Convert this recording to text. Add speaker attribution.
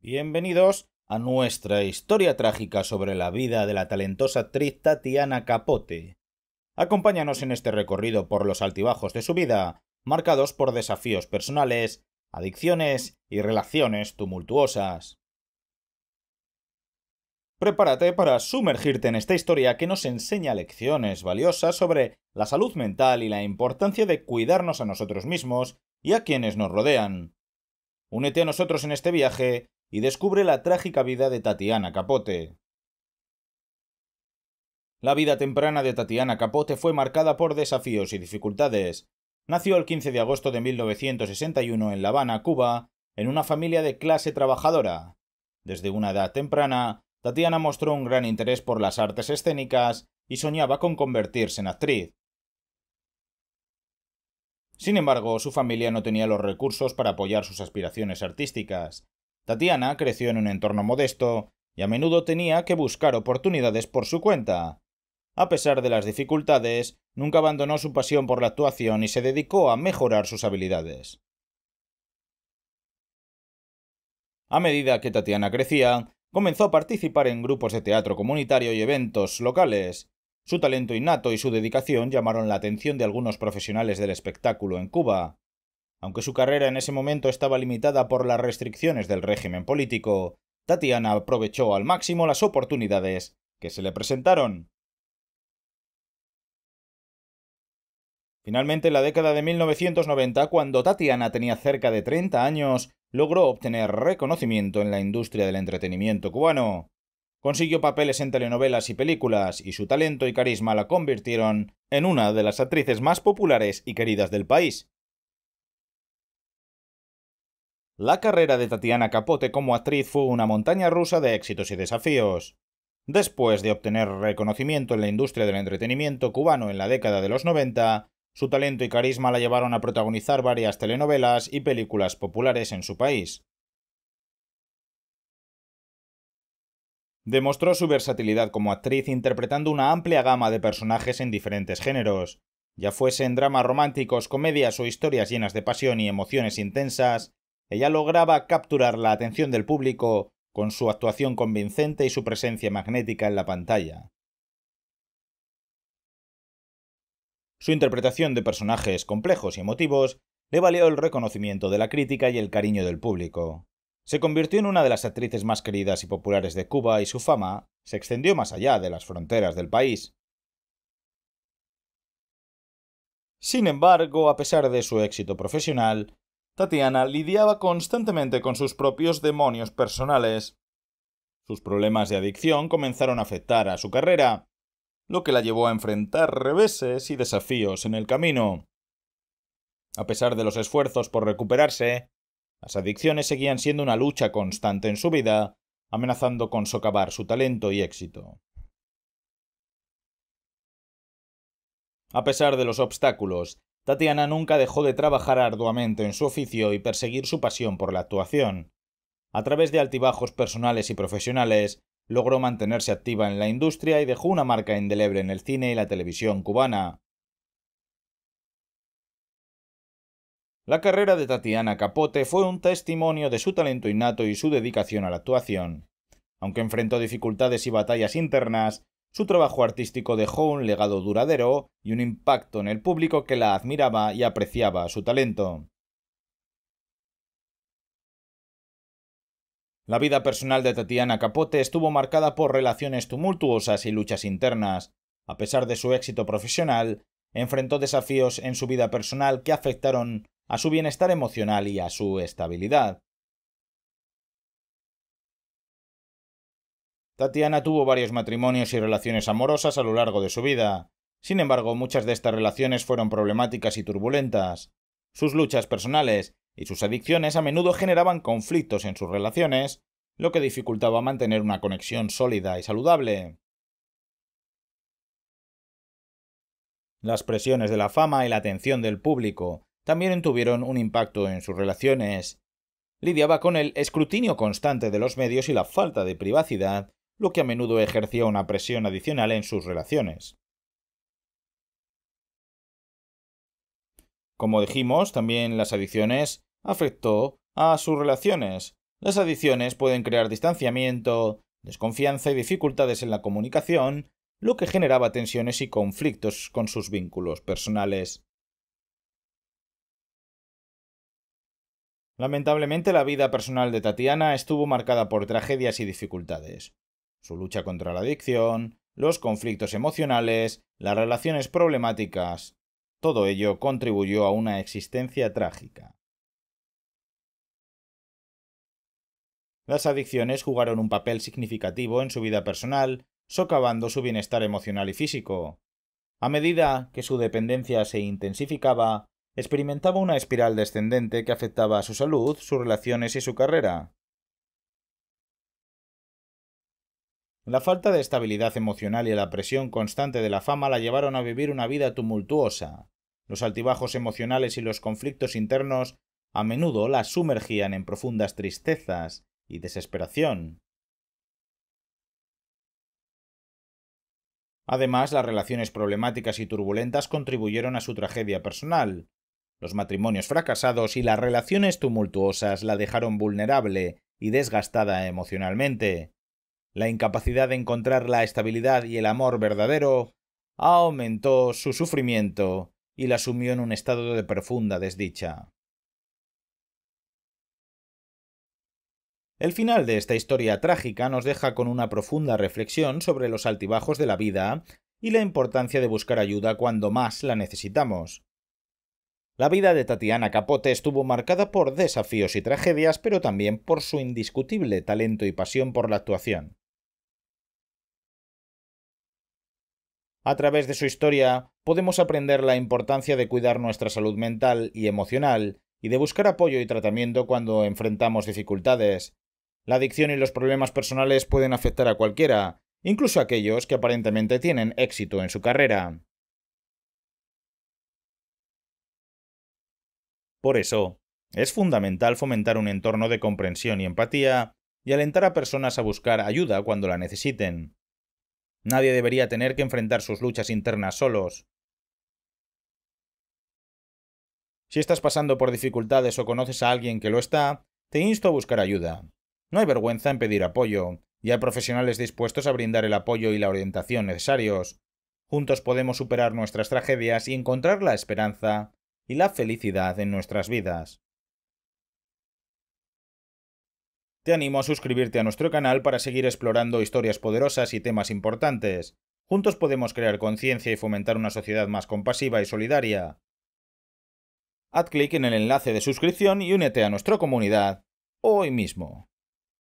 Speaker 1: Bienvenidos a nuestra historia trágica sobre la vida de la talentosa actriz Tatiana Capote. Acompáñanos en este recorrido por los altibajos de su vida, marcados por desafíos personales, adicciones y relaciones tumultuosas. Prepárate para sumergirte en esta historia que nos enseña lecciones valiosas sobre la salud mental y la importancia de cuidarnos a nosotros mismos y a quienes nos rodean. Únete a nosotros en este viaje y descubre la trágica vida de Tatiana Capote. La vida temprana de Tatiana Capote fue marcada por desafíos y dificultades. Nació el 15 de agosto de 1961 en La Habana, Cuba, en una familia de clase trabajadora. Desde una edad temprana, Tatiana mostró un gran interés por las artes escénicas y soñaba con convertirse en actriz. Sin embargo, su familia no tenía los recursos para apoyar sus aspiraciones artísticas, Tatiana creció en un entorno modesto y a menudo tenía que buscar oportunidades por su cuenta. A pesar de las dificultades, nunca abandonó su pasión por la actuación y se dedicó a mejorar sus habilidades. A medida que Tatiana crecía, comenzó a participar en grupos de teatro comunitario y eventos locales. Su talento innato y su dedicación llamaron la atención de algunos profesionales del espectáculo en Cuba. Aunque su carrera en ese momento estaba limitada por las restricciones del régimen político, Tatiana aprovechó al máximo las oportunidades que se le presentaron. Finalmente, en la década de 1990, cuando Tatiana tenía cerca de 30 años, logró obtener reconocimiento en la industria del entretenimiento cubano. Consiguió papeles en telenovelas y películas, y su talento y carisma la convirtieron en una de las actrices más populares y queridas del país. La carrera de Tatiana Capote como actriz fue una montaña rusa de éxitos y desafíos. Después de obtener reconocimiento en la industria del entretenimiento cubano en la década de los 90, su talento y carisma la llevaron a protagonizar varias telenovelas y películas populares en su país. Demostró su versatilidad como actriz interpretando una amplia gama de personajes en diferentes géneros, ya fuesen dramas románticos, comedias o historias llenas de pasión y emociones intensas, ella lograba capturar la atención del público con su actuación convincente y su presencia magnética en la pantalla. Su interpretación de personajes complejos y emotivos le valió el reconocimiento de la crítica y el cariño del público. Se convirtió en una de las actrices más queridas y populares de Cuba y su fama se extendió más allá de las fronteras del país. Sin embargo, a pesar de su éxito profesional, Tatiana lidiaba constantemente con sus propios demonios personales. Sus problemas de adicción comenzaron a afectar a su carrera, lo que la llevó a enfrentar reveses y desafíos en el camino. A pesar de los esfuerzos por recuperarse, las adicciones seguían siendo una lucha constante en su vida, amenazando con socavar su talento y éxito. A pesar de los obstáculos Tatiana nunca dejó de trabajar arduamente en su oficio y perseguir su pasión por la actuación. A través de altibajos personales y profesionales, logró mantenerse activa en la industria y dejó una marca indeleble en el cine y la televisión cubana. La carrera de Tatiana Capote fue un testimonio de su talento innato y su dedicación a la actuación. Aunque enfrentó dificultades y batallas internas, su trabajo artístico dejó un legado duradero y un impacto en el público que la admiraba y apreciaba su talento. La vida personal de Tatiana Capote estuvo marcada por relaciones tumultuosas y luchas internas. A pesar de su éxito profesional, enfrentó desafíos en su vida personal que afectaron a su bienestar emocional y a su estabilidad. Tatiana tuvo varios matrimonios y relaciones amorosas a lo largo de su vida. Sin embargo, muchas de estas relaciones fueron problemáticas y turbulentas. Sus luchas personales y sus adicciones a menudo generaban conflictos en sus relaciones, lo que dificultaba mantener una conexión sólida y saludable. Las presiones de la fama y la atención del público también tuvieron un impacto en sus relaciones. Lidiaba con el escrutinio constante de los medios y la falta de privacidad lo que a menudo ejercía una presión adicional en sus relaciones. Como dijimos, también las adicciones afectó a sus relaciones. Las adicciones pueden crear distanciamiento, desconfianza y dificultades en la comunicación, lo que generaba tensiones y conflictos con sus vínculos personales. Lamentablemente la vida personal de Tatiana estuvo marcada por tragedias y dificultades su lucha contra la adicción, los conflictos emocionales, las relaciones problemáticas. Todo ello contribuyó a una existencia trágica. Las adicciones jugaron un papel significativo en su vida personal, socavando su bienestar emocional y físico. A medida que su dependencia se intensificaba, experimentaba una espiral descendente que afectaba a su salud, sus relaciones y su carrera. La falta de estabilidad emocional y la presión constante de la fama la llevaron a vivir una vida tumultuosa. Los altibajos emocionales y los conflictos internos a menudo la sumergían en profundas tristezas y desesperación. Además, las relaciones problemáticas y turbulentas contribuyeron a su tragedia personal. Los matrimonios fracasados y las relaciones tumultuosas la dejaron vulnerable y desgastada emocionalmente la incapacidad de encontrar la estabilidad y el amor verdadero, aumentó su sufrimiento y la sumió en un estado de profunda desdicha. El final de esta historia trágica nos deja con una profunda reflexión sobre los altibajos de la vida y la importancia de buscar ayuda cuando más la necesitamos. La vida de Tatiana Capote estuvo marcada por desafíos y tragedias, pero también por su indiscutible talento y pasión por la actuación. A través de su historia podemos aprender la importancia de cuidar nuestra salud mental y emocional y de buscar apoyo y tratamiento cuando enfrentamos dificultades. La adicción y los problemas personales pueden afectar a cualquiera, incluso a aquellos que aparentemente tienen éxito en su carrera. Por eso, es fundamental fomentar un entorno de comprensión y empatía y alentar a personas a buscar ayuda cuando la necesiten. Nadie debería tener que enfrentar sus luchas internas solos. Si estás pasando por dificultades o conoces a alguien que lo está, te insto a buscar ayuda. No hay vergüenza en pedir apoyo, y hay profesionales dispuestos a brindar el apoyo y la orientación necesarios. Juntos podemos superar nuestras tragedias y encontrar la esperanza y la felicidad en nuestras vidas. Te animo a suscribirte a nuestro canal para seguir explorando historias poderosas y temas importantes. Juntos podemos crear conciencia y fomentar una sociedad más compasiva y solidaria. Haz clic en el enlace de suscripción y únete a nuestra comunidad hoy mismo.